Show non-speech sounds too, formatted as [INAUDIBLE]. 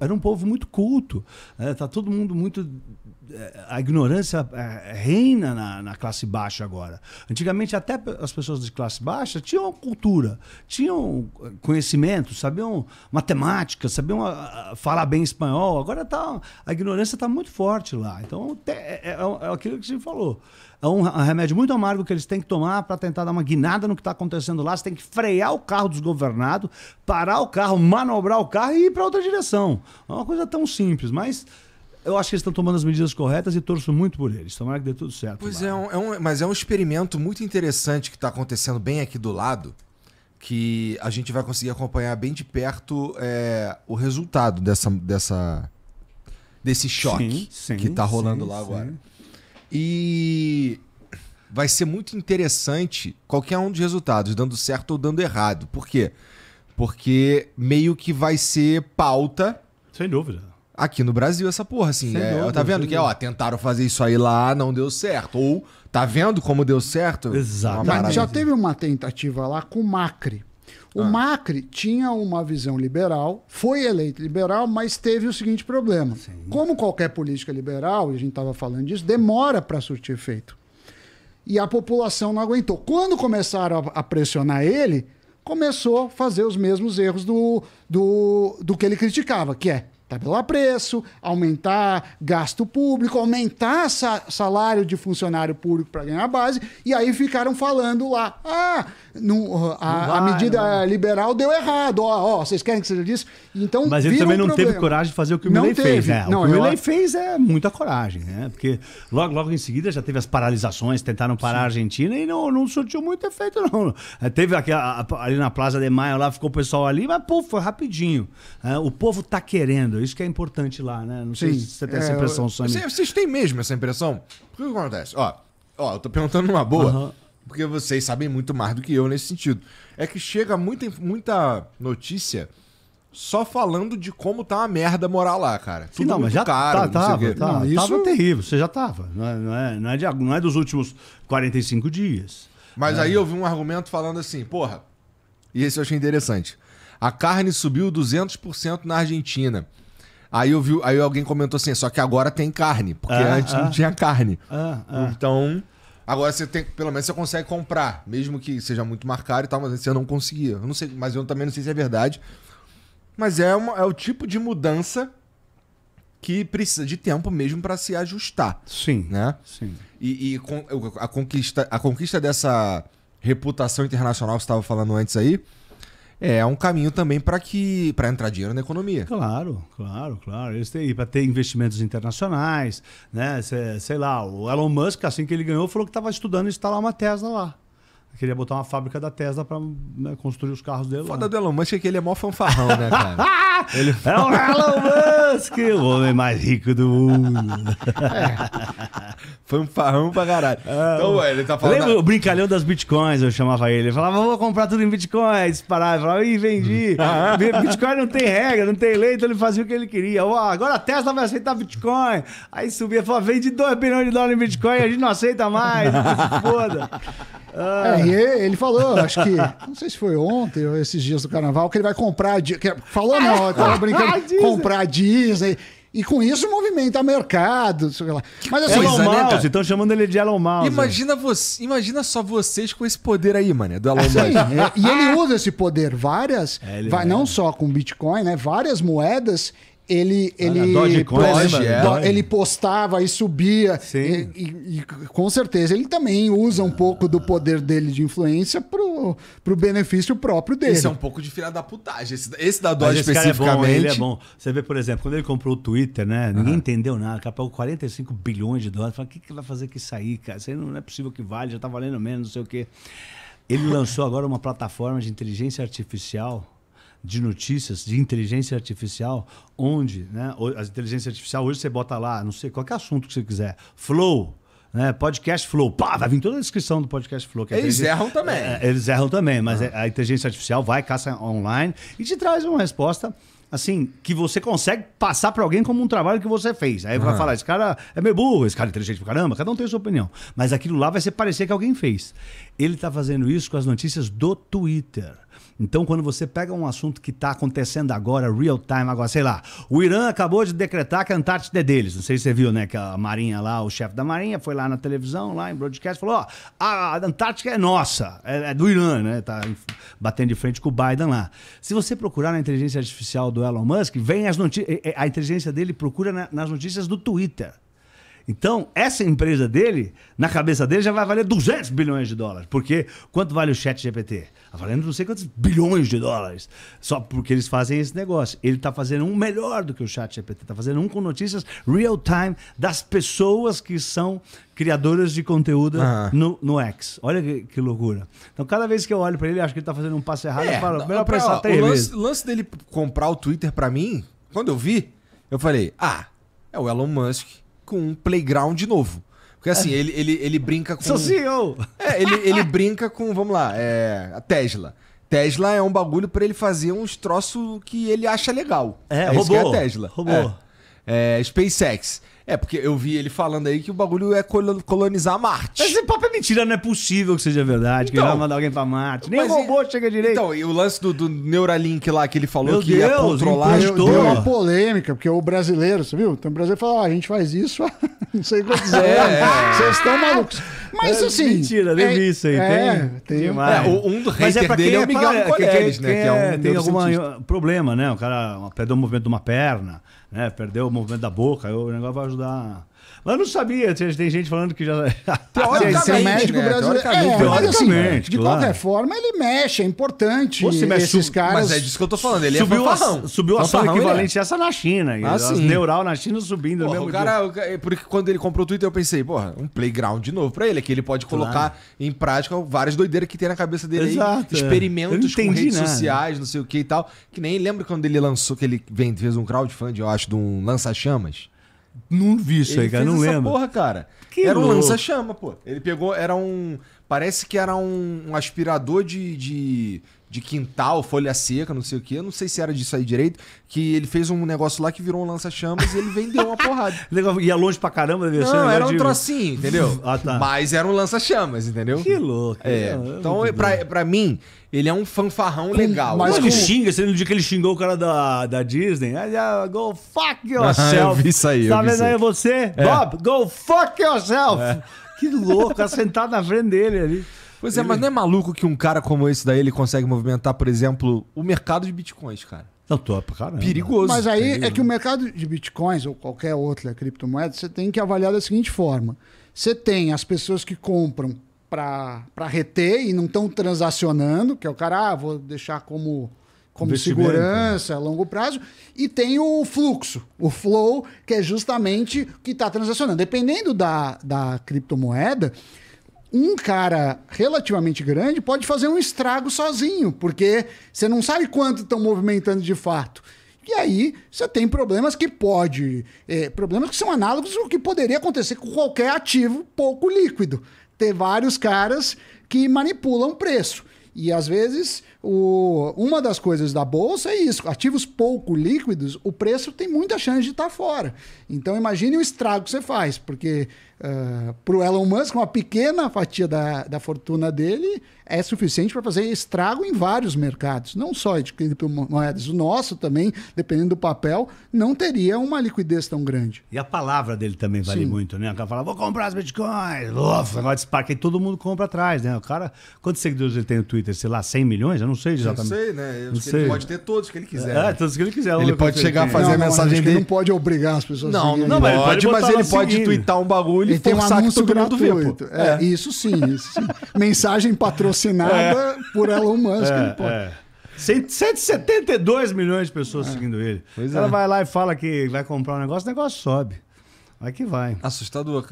era um povo muito culto. Né? Tá todo mundo muito. Eh, a ignorância eh, reina na, na, classe baixa agora. Antigamente, até as pessoas de classe baixa tinham cultura, tinham eh, conhecimento, sabiam matemática, sabiam ah, ah, falar bem espanhol. Agora tá, a ignorância está muito forte lá. Então, é, é, é aquilo que você falou. É um remédio muito amargo que eles têm que tomar para tentar dar uma guinada no que está acontecendo lá. Você tem que frear o carro desgovernado, parar o carro, manobrar o carro e ir para outra direção. É uma coisa tão simples, mas eu acho que eles estão tomando as medidas corretas e torço muito por eles. Tomara que dê tudo certo. Pois é, é um, é, um, mas é um experimento muito interessante que está acontecendo bem aqui do lado, que a gente vai conseguir acompanhar bem de perto é, o resultado dessa, dessa, desse choque sim, sim, que está rolando sim, lá agora. E vai ser muito interessante qualquer um dos resultados, dando certo ou dando errado. Por quê? Porque meio que vai ser pauta. Sem dúvida. Aqui no Brasil, essa porra, assim. É, tá dúvida, tá vendo que, dúvida. ó, tentaram fazer isso aí lá, não deu certo. Ou, tá vendo como deu certo? Exato. Já assim. teve uma tentativa lá com o Macri. O ah. Macri tinha uma visão liberal, foi eleito liberal, mas teve o seguinte problema. Sim. Como qualquer política liberal, e a gente estava falando disso, demora para surtir efeito. E a população não aguentou. Quando começaram a pressionar ele, começou a fazer os mesmos erros do, do, do que ele criticava, que é tabelar preço, aumentar gasto público, aumentar sa salário de funcionário público para ganhar base, e aí ficaram falando lá: ah, a, vai, a, medida não. liberal deu errado, ó, ó, vocês querem que seja disso? Então, Mas ele também um não problema. teve coragem de fazer o que o Milley fez, né? Não, o que o Milley fez é muita coragem, né? Porque logo, logo em seguida já teve as paralisações, tentaram parar Sim. a Argentina e não, não surtiu muito efeito, não. É, teve aquela, ali na Plaza de Maio, lá ficou o pessoal ali, mas pô, foi rapidinho. É, o povo tá querendo. Isso que é importante lá, né? Não sei se você tem é, essa impressão, Sônia. Vocês, vocês têm mesmo essa impressão? Por que acontece? Ó, ó, eu tô perguntando uma boa. Porque vocês sabem muito mais do que eu nesse sentido. É que chega muita, muita notícia só falando de como tá uma merda morar lá, cara. Tudo não, mas já caro, tá, tava, tava, tá, não, isso... tava terrível, você já tava. Não é, não é, não é, de, não é dos últimos 45 dias. Mas é. aí eu vi um argumento falando assim, porra, e esse eu achei interessante. A carne subiu 200% na Argentina. Aí eu vi, aí alguém comentou assim, só que agora tem carne, porque ah, antes ah, não tinha carne. Ah, ah, então, agora você tem, pelo menos você consegue comprar, mesmo que seja muito marcado e tal, mas você não conseguia. Eu não sei, mas eu também não sei se é verdade. Mas é, uma, é o tipo de mudança que precisa de tempo mesmo para se ajustar. Sim. Né? Sim. E, e a, conquista, a conquista dessa reputação internacional que você estava falando antes aí, é, é um caminho também para que para entrar dinheiro na economia. Claro, claro, claro. Eles têm para ter investimentos internacionais, né? sei lá, o Elon Musk assim que ele ganhou falou que estava estudando instalar uma Tesla lá. Queria botar uma fábrica da Tesla para né, construir os carros dele. Foda lá. do Elon Musk é que ele é mó fanfarrão, né, cara? [LAUGHS] ele fala... É o Elon Musk, o homem mais rico do mundo. [LAUGHS] [LAUGHS] é. Fanfarrão pra caralho. Ah. então, ué, ele tá falando. Lembra da... o brincalhão das bitcoins? Eu chamava ele. Ele falava, vou comprar tudo em bitcoins. Parava, eu falava, ih, vendi. [LAUGHS] Ah, ah. Bitcoin não tem regra, não tem lei, então ele fazia o que ele queria. agora a Tesla vai aceitar Bitcoin. Aí subia, falava, vende 2 bilhões de dólares em Bitcoin, a gente não aceita mais. [LAUGHS] Foda. Ah. É, e ele falou, acho que, não sei se foi ontem ou esses dias do carnaval, que ele vai comprar. Falou não, eu tava brincando. [LAUGHS] comprar Disney. E com isso movimenta mercado, sei lá. Mas assim, Elon Mouse, né, estão chamando ele de Elon Mouse. Imagina, você, imagina só vocês com esse poder aí, mano, do Elon Musk. É, e ele usa esse poder várias, é, vai, é. não só com Bitcoin, né? Várias moedas ele ah, ele é. ele postava e subia e, e, e, com certeza ele também usa um pouco do poder dele de influência pro, pro benefício próprio dele. Esse é um pouco de filha da putagem, esse, esse da Doge especificamente. É bom, ele é bom. Você vê, por exemplo, quando ele comprou o Twitter, né? Ninguém uhum. entendeu nada, capaz 45 bilhões de dólares. Fala, o que que vai fazer que sair, cara? Isso aí não é possível que vale, já tá valendo menos, não sei o quê. Ele lançou agora uma plataforma de inteligência artificial de notícias de inteligência artificial, onde né, a inteligência artificial hoje você bota lá, não sei, qualquer assunto que você quiser, flow, né? Podcast Flow. Pá, vai vir toda a descrição do Podcast Flow. eles erram também. É, é, eles erram também, mas uhum. a inteligência artificial vai, caça online e te traz uma resposta. Assim, que você consegue passar para alguém como um trabalho que você fez. Aí uhum. vai ah. falar, esse cara é meio burro, esse cara é inteligente pra caramba, cada um tem a sua opinião. Mas aquilo lá vai ser parecer que alguém fez. Ele tá fazendo isso com as notícias do Twitter. Então, quando você pega um assunto que está acontecendo agora, real time, agora, sei lá, o Irã acabou de decretar que a Antártida é deles. Não sei se você viu, né? Que a Marinha lá, o chefe da Marinha, foi lá na televisão, lá em broadcast, falou: ó, a Antártica é nossa, é, é do Irã, né? Tá batendo de frente com o Biden lá. Se você procurar na inteligência artificial do Elon Musk, vem as notícias. É, é, a inteligência dele procura na, nas notícias do Twitter. Então, essa empresa dele, na cabeça dele, já vai valer 200 bilhões de dólares. Porque quanto vale o chat GPT? Tá valendo não sei quantos bilhões de dólares. Só porque eles fazem esse negócio. Ele está fazendo um melhor do que o chat GPT. Está fazendo um com notícias real-time das pessoas que são criadoras de conteúdo no, no X. Olha que, que, loucura. Então, cada vez que eu olho para ele, acho que ele está fazendo um passo errado. É, eu falo, melhor pensar ele. O lance dele comprar o Twitter para mim, quando eu vi, eu falei, ah, é o Elon Musk com um playground novo. Porque assim, é. ele, ele, ele brinca com. Sou CEO! É, ele, ele [LAUGHS] brinca com, vamos lá, é, a Tesla. Tesla é um bagulho para ele fazer uns troços que ele acha legal. É, é robô. Isso que é a Tesla. Robô. É. É, SpaceX. É, porque eu vi ele falando aí que o bagulho é colonizar Marte. Mas esse papo é mentira, não é possível que seja verdade, então, que ele então, vai mandar alguém pra Marte. Nem o robô e... chega direito. Então, e o lance do, do Neuralink lá que ele falou Meu que Deus, ia controlar. Deu, deu uma polêmica, porque o brasileiro, você viu? Tem um brasileiro que fala, ah, a gente faz isso [LAUGHS] não sei quantos dizer. É, é. Vocês estão malucos. Mas é, assim. Mentira, nem é, vi isso aí. É, tem, tem demais. É, um do Mas é pra dele é o Miguel é, Coleles, é né? Que é um tem algum problema, né? O cara perdeu o movimento de uma perna né? Perdeu o movimento da boca, o negócio vai ajudar mas não sabia, tem gente falando que já. [LAUGHS] Teoricamente, né, é médico né? brasileiro. Teoricamente, é, teoricamente de claro. qualquer forma, ele mexe, é importante. Você mexe esses sub... caras. Mas é disso que eu tô falando. Ele é subiu é fanfarrão. a, subiu a soma equivalente é. essa na China. Ah, as neural na China subindo. Porra, o cara, porque quando ele comprou o Twitter, eu pensei, porra, um playground de novo pra ele, que ele pode claro. colocar em prática várias doideiras que tem na cabeça dele. Exato. Aí, experimentos com redes nada. sociais, não sei o que e tal. Que nem lembro quando ele lançou, que ele fez um crowdfunding, eu acho, de um lança-chamas. Não vi isso aí, cara, não essa lembro. porra, cara. Que era louco. um lança-chama, pô. Ele pegou, era um. Parece que era um, um aspirador de, de, de quintal, folha seca, não sei o que. Eu não sei se era disso aí direito. Que ele fez um negócio lá que virou um lança-chamas e ele vendeu uma porrada. [LAUGHS] Legal, ia longe pra caramba, devia né, Não, era um de... trocinho, entendeu? [LAUGHS] ah, tá. Mas era um lança-chamas, entendeu? Que louco. É. Não, é, é então, é pra, pra mim, ele é um fanfarrão legal. Mas ele xinga, sendo no dia que ele xingou o cara da, da Disney, ah, go fuck [LAUGHS] ah, yourself. eu vi isso aí. Tá vendo aí você? É. Bob, go fuck yourself. É. Que louco, assentado sentado na frente dele ali. Pois ele... é, mas não é maluco que um cara como esse daí ele consegue movimentar, por exemplo, o mercado de bitcoins, cara. Não, top, caramba. Perigoso. Mas aí é que o mercado de bitcoins ou qualquer outra criptomoeda, você tem que avaliar da seguinte forma. Você tem as pessoas que compram para reter e não estão transacionando, que é o cara, ah, vou deixar como, como segurança né? a longo prazo, e tem o fluxo, o flow, que é justamente o que está transacionando. Dependendo da, da criptomoeda, um cara relativamente grande pode fazer um estrago sozinho, porque você não sabe quanto estão movimentando de fato. E aí você tem problemas que pode. É, problemas que são análogos ao que poderia acontecer com qualquer ativo pouco líquido. Ter vários caras que manipulam o preço. E às vezes o, uma das coisas da bolsa é isso: ativos pouco líquidos, o preço tem muita chance de estar tá fora. Então, imagine o estrago que você faz, porque uh, ah, para o Elon Musk, uma pequena fatia da, da fortuna dele é suficiente para fazer estrago em vários mercados, não só de criptomoedas. O nosso também, dependendo do papel, não teria uma liquidez tão grande. E a palavra dele também vale Sim. muito, né? O cara fala, vou comprar as bitcoins, ufa, negócio de Spark, e todo mundo compra atrás, né? O cara, quantos seguidores ele tem no Twitter? Sei lá, 100 milhões? Eu não não sei exatamente. Não sei, né? Não sei. Ele pode ter todos que ele quiser. É, né? todos que ele quiser. Ele pode chegar a fazer não, a mensagem não, dele. não pode obrigar as pessoas não, a seguirem. Não, não, pode, mas ele pode seguindo. twittar um bagulho ele e tem um anúncio gratuito. Vê, é, é, Isso sim, isso sim. [LAUGHS] mensagem patrocinada é. por Elon Musk, é, ele pode. É. 172 milhões de pessoas é. seguindo ele. Pois Ela é. vai lá e fala que vai comprar um negócio, o negócio sobe. Vai que vai. Assustador, cara.